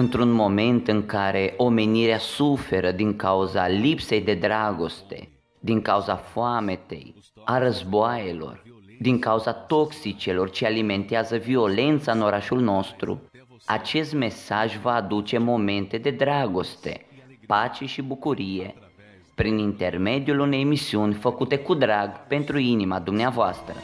într-un moment în care omenirea suferă din cauza lipsei de dragoste, din cauza foametei, a războaielor, din cauza toxicelor ce alimentează violența în orașul nostru, acest mesaj va aduce momente de dragoste, pace și bucurie, prin intermediul unei emisiuni făcute cu drag pentru inima dumneavoastră.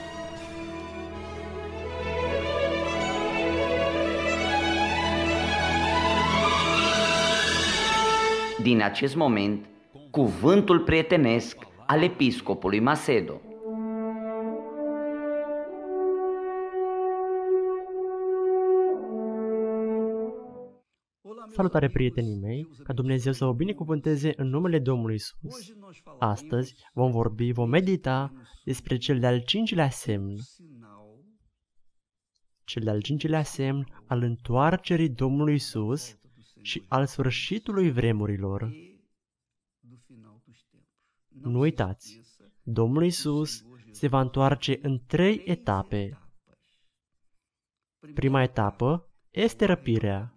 din acest moment cuvântul prietenesc al episcopului Macedo. Salutare prietenii mei, ca Dumnezeu să vă binecuvânteze în numele Domnului Isus. Astăzi vom vorbi, vom medita despre cel de-al cincilea semn. Cel de-al cincilea semn al întoarcerii Domnului Isus și al sfârșitului vremurilor. Nu uitați, Domnul Isus se va întoarce în trei etape. Prima etapă este răpirea.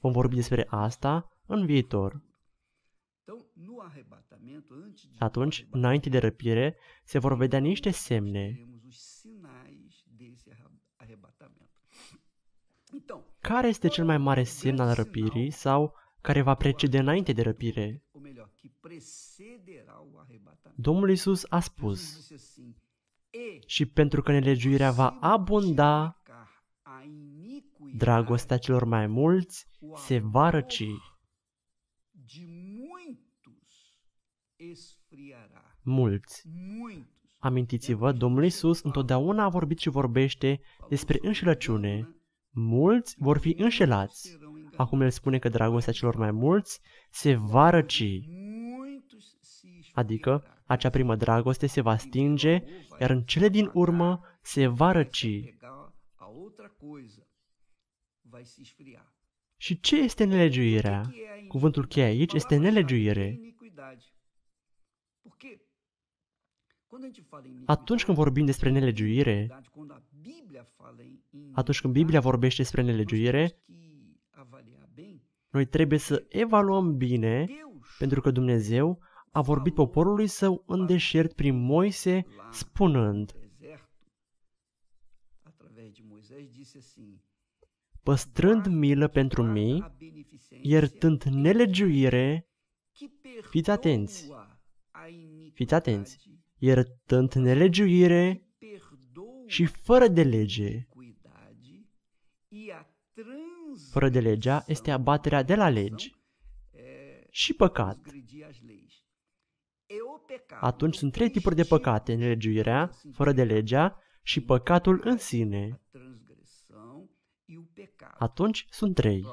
Vom vorbi despre asta în viitor. Atunci, înainte de răpire, se vor vedea niște semne. care este cel mai mare semn al răpirii sau care va precede înainte de răpire? Domnul Isus a spus, și pentru că nelegiuirea va abunda, dragostea celor mai mulți se va răci. Mulți. Amintiți-vă, Domnul Isus întotdeauna a vorbit și vorbește despre înșelăciune, mulți vor fi înșelați. Acum el spune că dragostea celor mai mulți se va răci. Adică, acea primă dragoste se va stinge, iar în cele din urmă se va răci. Și ce este nelegiuirea? Cuvântul cheie aici este nelegiuire. Atunci când vorbim despre nelegiuire, atunci când Biblia vorbește despre nelegiuire, noi trebuie să evaluăm bine, pentru că Dumnezeu a vorbit poporului său în deșert prin Moise, spunând, păstrând milă pentru mii, iertând nelegiuire, fiți atenți, fiți atenți, iertând nelegiuire și fără de lege. Fără de legea este abaterea de la legi și păcat. Atunci sunt trei tipuri de păcate, nelegiuirea, fără de legea și păcatul în sine. Atunci sunt trei.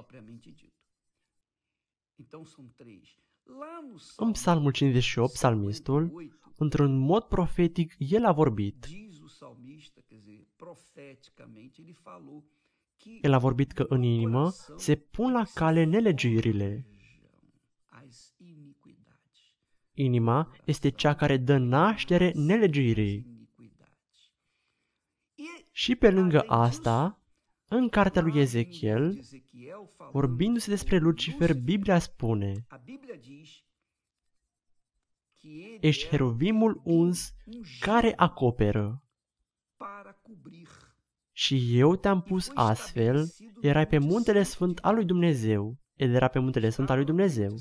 În Psalmul 58, psalmistul, într-un mod profetic, el a vorbit el a vorbit că în inimă se pun la cale nelegiurile. Inima este cea care dă naștere nelegirii. Și pe lângă asta, în cartea lui Ezechiel, vorbindu-se despre Lucifer, Biblia spune Ești heruvimul um uns care acoperă. Și eu te-am pus astfel, erai pe muntele sfânt al lui Dumnezeu, el era pe muntele sfânt al lui Dumnezeu.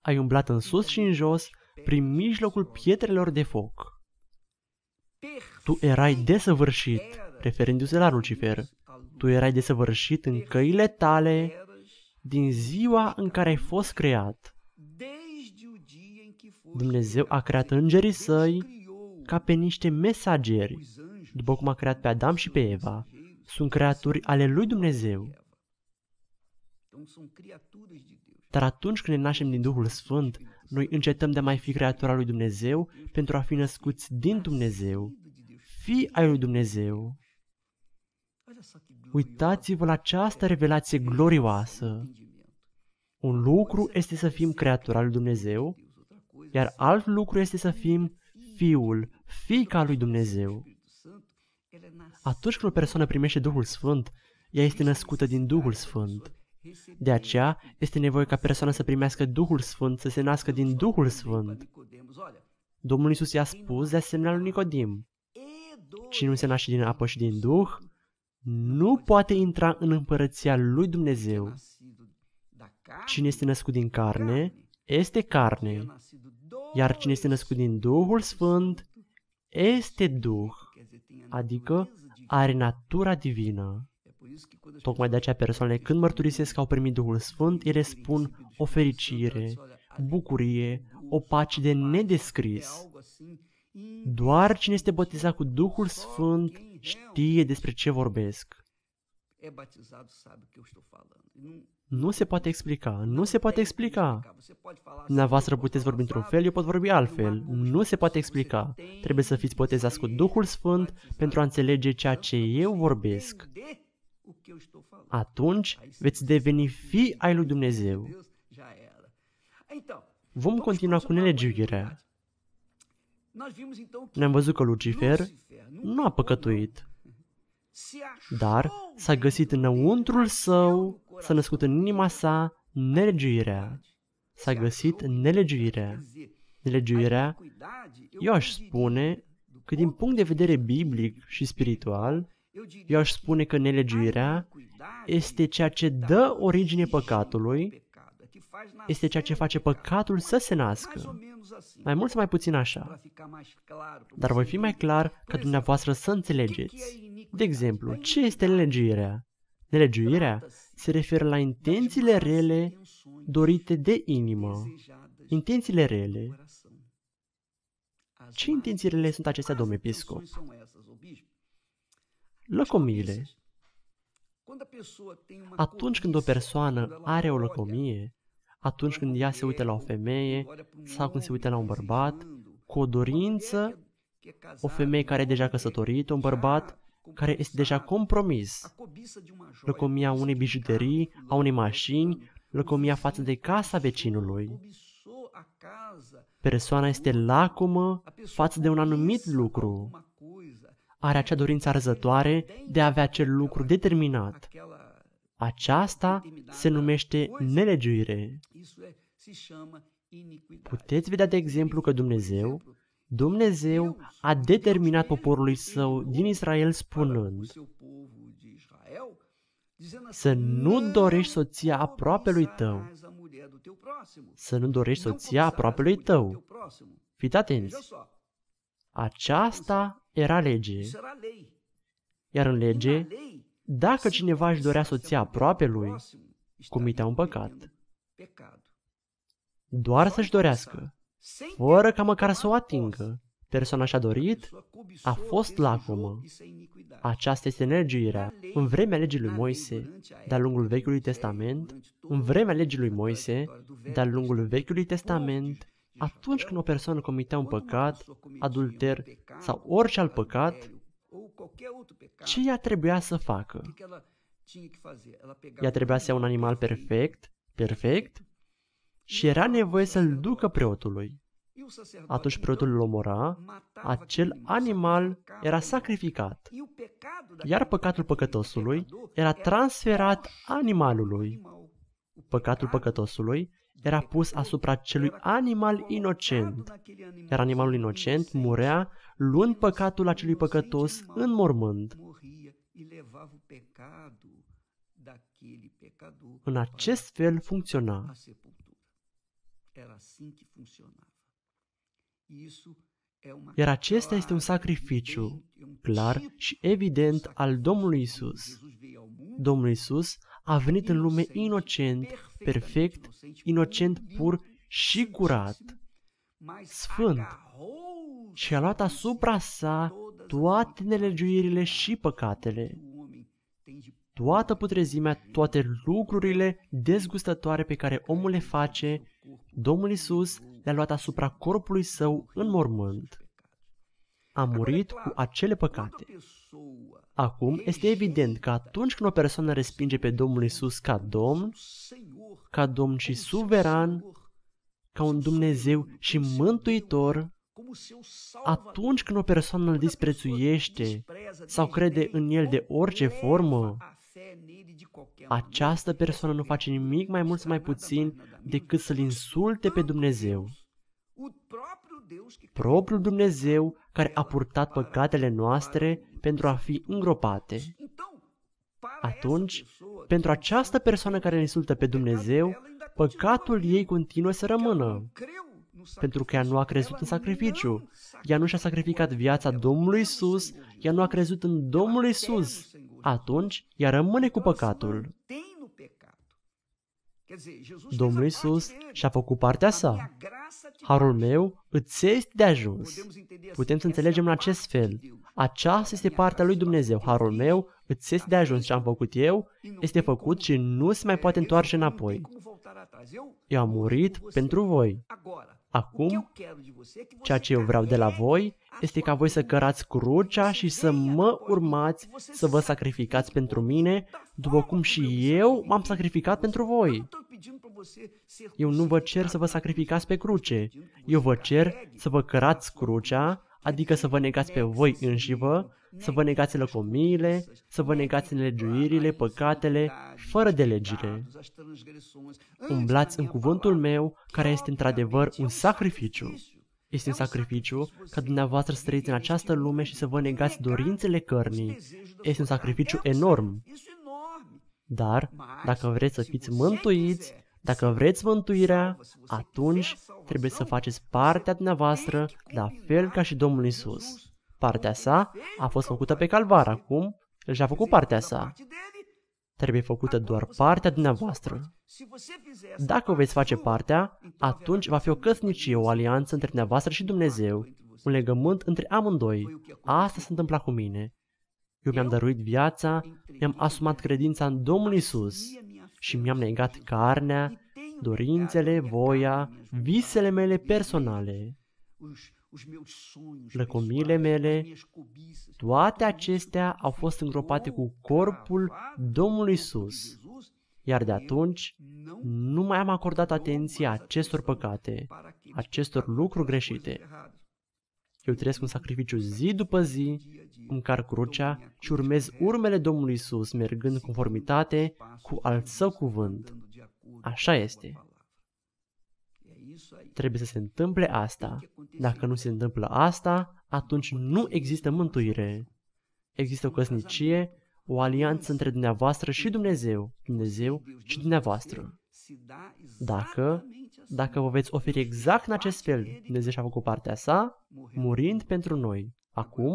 Ai umblat în sus și în jos, prin mijlocul pietrelor de foc. Tu erai desăvârșit, referindu-se la Lucifer. Tu erai desăvârșit în căile tale din ziua în care ai fost creat. Dumnezeu a creat îngerii săi ca pe niște mesageri după cum a creat pe Adam și pe Eva, sunt creaturi ale lui Dumnezeu. Dar atunci când ne naștem din Duhul Sfânt, noi încetăm de a mai fi creatura lui Dumnezeu pentru a fi născuți din Dumnezeu, fi ai lui Dumnezeu. Uitați-vă la această revelație glorioasă. Un lucru este să fim creatura lui Dumnezeu, iar alt lucru este să fim fiul, fiica lui Dumnezeu. Atunci când o persoană primește Duhul Sfânt, ea este născută din Duhul Sfânt. De aceea, este nevoie ca persoana să primească Duhul Sfânt, să se nască din Duhul Sfânt. Domnul Isus i-a spus de asemenea lui Nicodim, Cine nu se naște din apă și din Duh, nu poate intra în împărăția lui Dumnezeu. Cine este născut din carne, este carne, iar cine este născut din Duhul Sfânt, este Duh adică are natura divină. Tocmai de aceea persoane când mărturisesc că au primit Duhul Sfânt, ele spun o fericire, bucurie, o pace de nedescris. Doar cine este botezat cu Duhul Sfânt știe despre ce vorbesc. Nu se poate explica, nu se poate explica. Dumneavoastră puteți vorbi într-un fel, eu pot vorbi altfel. Nu se poate explica. Trebuie să fiți botezați cu Duhul Sfânt pentru a înțelege ceea ce eu vorbesc. Atunci veți deveni fi ai lui Dumnezeu. Vom continua cu nelegiuirea. Ne-am văzut că Lucifer nu a păcătuit. Dar s-a găsit înăuntrul său, s-a născut în inima sa nelegiuirea. S-a găsit nelegiuirea. Nelegiuirea, eu aș spune că din punct de vedere biblic și spiritual, eu aș spune că nelegiuirea este ceea ce dă origine păcatului este ceea ce um face păcatul să se nască. Mai mult sau mai puțin așa. Dar voi fi mai clar ca dumneavoastră să înțelegeți. De exemplu, ce este nelegiuirea? Nelegiuirea se referă la intențiile rele dorite de inimă. Intențiile rele. Ce intenții rele sunt acestea, domn episcop? Lăcomiile. Atunci când o persoană are o lăcomie, atunci când ea se uită la o femeie sau când se uită la un bărbat, cu o dorință, o femeie care e deja căsătorită, un bărbat care este deja compromis. Lăcomia unei bijuterii, a unei mașini, lăcomia față de casa vecinului. Persoana este lacumă față de un anumit lucru. Are acea dorință arzătoare de a avea acel lucru determinat. Aceasta se numește nelegiuire. Puteți vedea de exemplu că Dumnezeu, Dumnezeu a determinat poporului său din Israel spunând să nu dorești soția lui tău. Să nu dorești soția lui tău. Fiți atenți! Aceasta era lege. Iar în lege dacă cineva își dorea soția aproape lui, comitea un păcat. Doar să-și dorească, fără ca măcar să o atingă, persoana și-a dorit, a fost lacomă. Aceasta este nelegiuirea. În vremea legii lui Moise, de-a lungul Vechiului Testament, în vremea legii lui Moise, de-a lungul Vechiului Testament, atunci când o persoană comitea un păcat, adulter sau orice alt păcat, ce ea trebuia să facă? Ea trebuia să ia un animal perfect, perfect, și era um nevoie să-l ducă preotului. Um Atunci preotul îl omora, acel animal era sacrificat, iar păcatul păcătosului era transferat animalului. Păcatul păcătosului era pus asupra celui animal inocent, iar animalul inocent murea luând păcatul acelui păcătos în mormânt. În acest fel funcționa. Iar acesta este un sacrificiu clar și evident al Domnului Isus. Domnul Isus a venit în lume inocent, perfect, inocent pur și curat, sfânt, și a luat asupra sa toate nelegiuirile și păcatele, toată putrezimea, toate lucrurile dezgustătoare pe care omul le face, Domnul Isus le-a luat asupra corpului său în mormânt a murit cu acele păcate. Acum, este evident că atunci când o persoană respinge pe Domnul Isus ca Domn, ca Domn și suveran, ca un Dumnezeu și mântuitor, atunci când o persoană îl disprețuiește sau crede în el de orice formă, această persoană nu face nimic mai mult sau mai puțin decât să-L insulte pe Dumnezeu propriul Dumnezeu care a purtat păcatele noastre pentru a fi îngropate. Atunci, pentru această persoană care insultă pe Dumnezeu, păcatul ei continuă să rămână, pentru că ea nu a crezut în sacrificiu. Ea nu și-a sacrificat viața Domnului Isus, ea nu a crezut în Domnul Isus. Atunci, ea rămâne cu păcatul. Domnul Isus și-a făcut partea sa. Harul meu îți este de ajuns. Putem să înțelegem în acest fel. Aceasta este partea lui Dumnezeu. Harul meu îți este de ajuns. Ce am făcut eu este făcut și nu se mai eh, poate întoarce înapoi. Eu am murit pentru voi. Acum, ceea ce eu vreau de la voi este ca voi să cărați crucea și să mă urmați, să vă sacrificați pentru mine, după cum și eu m-am sacrificat pentru voi. Eu nu vă cer să vă sacrificați pe cruce, eu vă cer să vă cărați crucea adică să vă negați pe voi înșivă, să vă negați lăcomiile, să vă negați nelegiuirile, păcatele, fără de legile. Umblați în cuvântul meu, care este într-adevăr un sacrificiu. Este un sacrificiu ca dumneavoastră să trăiți în această lume și să vă negați dorințele cărnii. Este un sacrificiu enorm. Dar, dacă vreți să fiți mântuiți, dacă vreți mântuirea, atunci trebuie să faceți partea dumneavoastră la fel ca și Domnul Isus. Partea sa a fost făcută pe calvar acum, și-a făcut partea sa. Trebuie făcută doar partea dumneavoastră. Dacă o veți face partea, atunci va fi o căsnicie, o alianță între dumneavoastră și Dumnezeu, un legământ între amândoi. Asta se întâmpla cu mine. Eu mi-am dăruit viața, mi-am asumat credința în Domnul Isus și mi-am negat carnea, dorințele, voia, visele mele personale, lăcomile mele, toate acestea au fost îngropate cu corpul Domnului Sus, iar de atunci nu mai am acordat atenție acestor păcate, acestor lucruri greșite. Eu trăiesc un sacrificiu zi după zi, car crucea și urmez urmele Domnului Isus, mergând în conformitate cu al său cuvânt. Așa este. Trebuie să se întâmple asta. Dacă nu se întâmplă asta, atunci nu există mântuire. Există o căsnicie, o alianță între dumneavoastră și Dumnezeu, Dumnezeu și dumneavoastră dacă, dacă vă veți oferi exact în acest fel, Dumnezeu și-a făcut partea sa, murind pentru noi. Acum,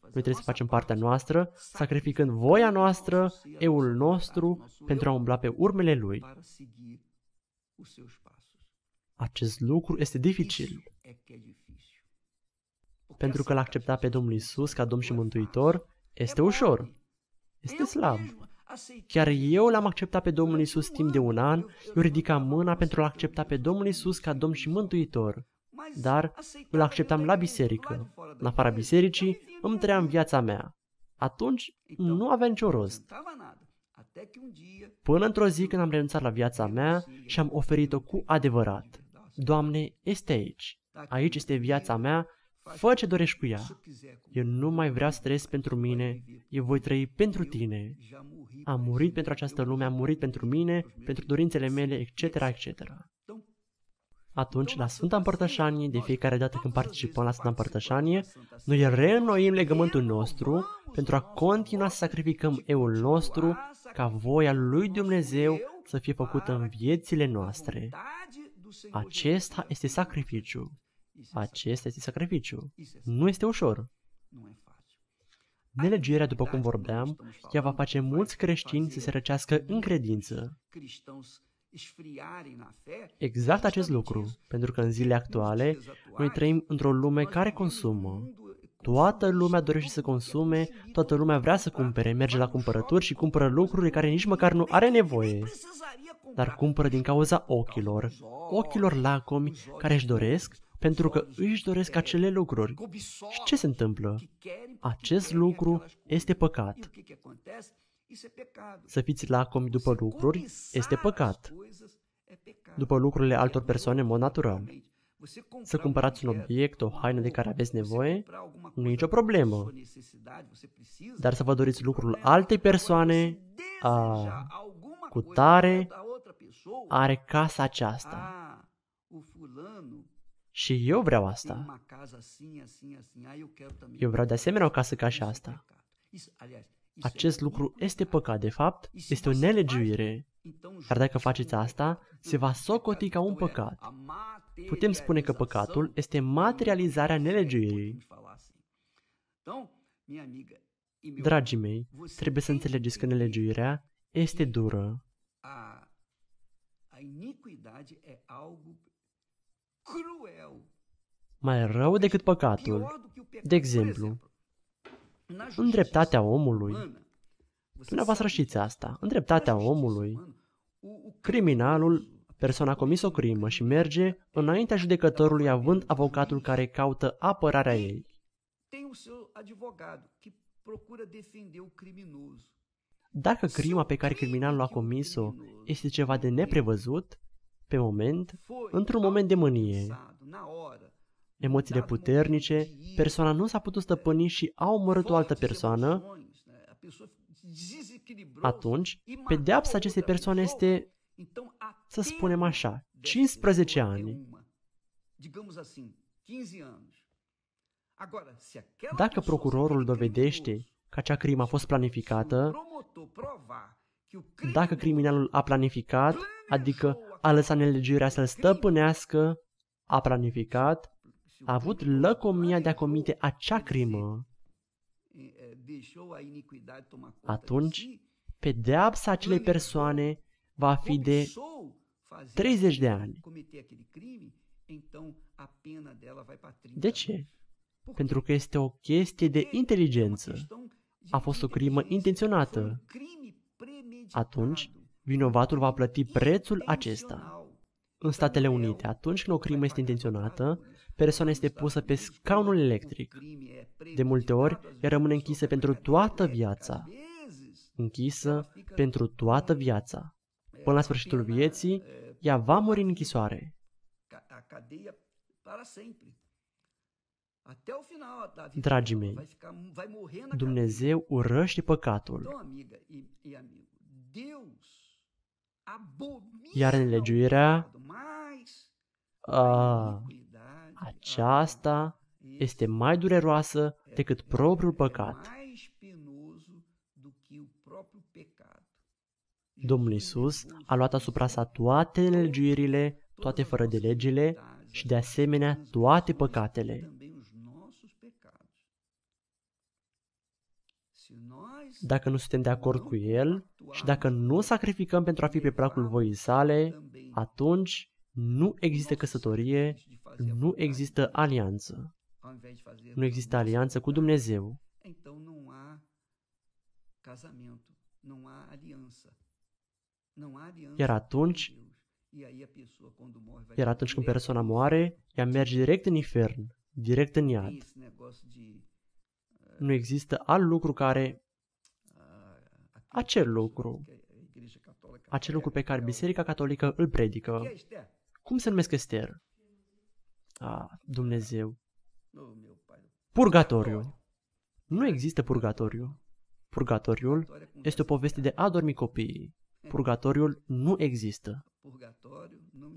noi trebuie să facem partea noastră, sacrificând voia noastră, eul nostru, pentru a umbla pe urmele Lui. Acest lucru este dificil. Pentru că l-a acceptat pe Domnul Isus ca Domn și Mântuitor, este ușor. Este slab. Chiar eu l-am acceptat pe Domnul Isus timp de un an, eu ridicam mâna pentru a l accepta pe Domnul Isus ca Domn și Mântuitor. Dar îl acceptam la biserică. În afara bisericii îmi trăiam viața mea. Atunci nu avea nicio rost. Până într-o zi când am renunțat la viața mea și am oferit-o cu adevărat. Doamne, este aici. Aici este viața mea, fă ce dorești cu ea. Eu nu mai vreau să trăiesc pentru mine, eu voi trăi pentru tine am murit pentru această lume, am murit pentru mine, pentru dorințele mele, etc., etc. Atunci, la da, Sfânta Împărtășanie, de fiecare dată când participăm la Sfânta Împărtășanie, noi reînnoim legământul nostru pentru a continua să sacrificăm eul nostru ca voia lui Dumnezeu să fie făcută în viețile noastre. Acesta este sacrificiu. Acesta este sacrificiu. Nu este ușor. Nelegiuirea, după cum vorbeam, ea va face mulți creștini să se răcească în credință. Exact acest lucru, pentru că în zilele actuale noi trăim într-o lume care consumă. Toată lumea dorește să consume, toată lumea vrea să cumpere, merge la cumpărături și cumpără lucruri care nici măcar nu are nevoie. Dar cumpără din cauza ochilor, ochilor lacomi care își doresc pentru că își doresc acele lucruri. Și ce se întâmplă? Acest lucru este păcat. Să fiți lacomi după lucruri este păcat. După lucrurile altor persoane în mod natural. Să cumpărați un obiect, o haină de care aveți nevoie, nu e nicio problemă. Dar să vă doriți lucrul altei persoane, a, cu tare, are casa aceasta. Ah, și eu vreau asta. Ah, eu vreau de asemenea o casă ca și asta. Acest lucru este păcat, de fapt, este o nelegiuire. Dar dacă faceți asta, se va socoti ca un păcat. Putem spune că păcatul este materializarea nelegiuirii. Dragii mei, trebuie să înțelegeți că nelegiuirea este dură. Mai rău decât păcatul. De exemplu, în dreptatea omului, dumneavoastră știți asta, în dreptatea omului, criminalul, persoana a comis o crimă și merge înaintea judecătorului având avocatul care caută apărarea ei. Dacă crima pe care criminalul a um comis-o este ceva de neprevăzut, pe moment, într-un moment de mânie. Emoțiile da puternice, persoana nu s-a putut stăpâni și a omorât o altă persoană, atunci, pedeapsa acestei persoane este, să spunem așa, 15 ani. Dacă procurorul dovedește că acea crimă a fost um planificată, dacă criminalul a planificat, adică a lăsat nelegiuirea să-l stăpânească, a planificat, a avut lăcomia de a comite acea crimă, atunci pedeapsa acelei persoane va fi de 30 de ani. De ce? Pentru că este o chestie de inteligență. A fost o crimă intenționată. Atunci, Vinovatul va plăti prețul acesta. În Statele Unite, atunci când o crimă este intenționată, persoana este pusă pe scaunul electric. De multe ori, ea rămâne închisă pentru toată viața. Închisă pentru toată viața. Până la sfârșitul vieții, ea va muri în închisoare. Dragii mei, Dumnezeu urăște păcatul. Iar nelegiuirea a, aceasta este mai dureroasă decât propriul păcat. Domnul Isus a luat asupra sa toate nelegiuirile, toate fără de legile și de asemenea toate păcatele. dacă nu suntem de acord cu El și dacă nu sacrificăm pentru a fi pe placul voii sale, atunci nu există căsătorie, nu există alianță. Nu există alianță cu Dumnezeu. Iar atunci, iar atunci când persoana moare, ea merge direct în infern, direct în iad. Nu există alt lucru care acel lucru, acel lucru pe care Biserica Catolică îl predică. Cum se numesc Ester? A, Dumnezeu. Purgatoriu. Nu există purgatoriu. Purgatoriul este o poveste de a dormi copiii. Purgatoriul nu există.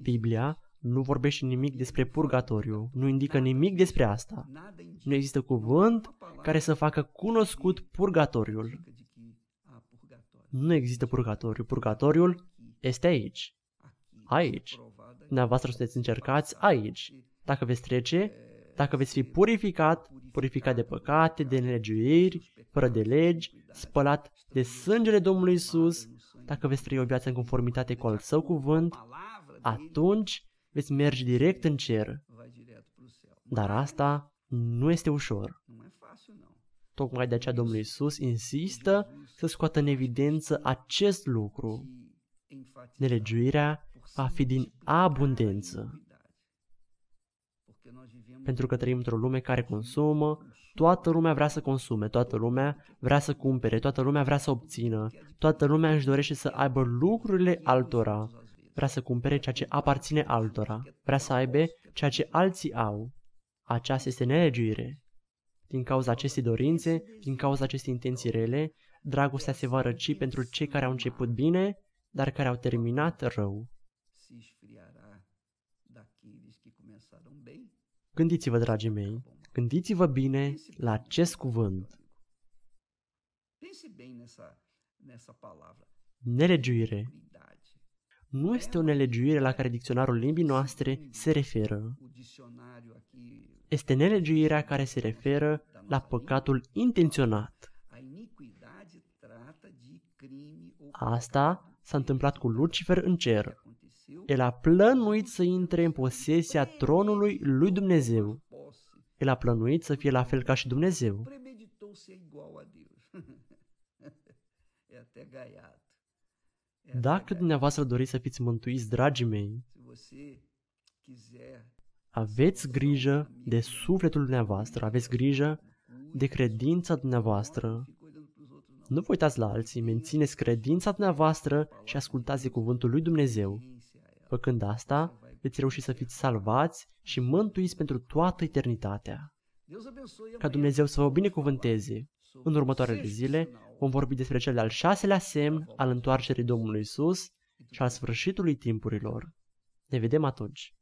Biblia nu vorbește nimic despre purgatoriu, nu indică nimic despre asta. Nu există cuvânt care să facă cunoscut purgatoriul. Nu există purgatoriu. Purgatoriul este aici. Aici. Dumneavoastră sunteți încercați aici. Dacă veți trece, dacă veți fi purificat, purificat de păcate, de nelegiuiri, fără de legi, spălat de sângele Domnului Isus, dacă veți trăi o viață în conformitate cu al său cuvânt, atunci veți merge direct în cer. Dar asta nu este ușor. Tocmai de aceea Domnul Isus insistă să scoată în evidență acest lucru. Nelegiuirea va fi din abundență. Pentru că trăim într-o lume care consumă, toată lumea vrea să consume, toată lumea vrea să cumpere, toată lumea vrea să obțină, toată lumea își dorește să aibă lucrurile altora, vrea să cumpere ceea ce aparține altora, vrea să aibă ceea ce alții au. Aceasta este nelegiuire. Din cauza acestei dorințe, din cauza acestei intenții rele, dragostea se va răci pentru cei care au început bine, dar care au terminat rău. Gândiți-vă, dragii mei, gândiți-vă bine la acest cuvânt. Nelegiuire. Nu este o nelegiuire la care dicționarul limbii noastre se referă este nelegiuirea care se referă la păcatul intenționat. Asta s-a întâmplat cu Lucifer în cer. El a plănuit să intre în posesia tronului lui Dumnezeu. El a plănuit să fie la fel ca și Dumnezeu. Dacă dumneavoastră doriți să fiți mântuiți, dragii mei, aveți grijă de sufletul dumneavoastră, aveți grijă de credința dumneavoastră. Nu vă uitați la alții, mențineți credința dumneavoastră și ascultați de cuvântul lui Dumnezeu. Făcând asta, veți reuși să fiți salvați și mântuiți pentru toată eternitatea. Ca Dumnezeu să vă binecuvânteze. În următoarele zile vom vorbi despre cel de-al șaselea semn al întoarcerii Domnului Isus și al sfârșitului timpurilor. Ne vedem atunci!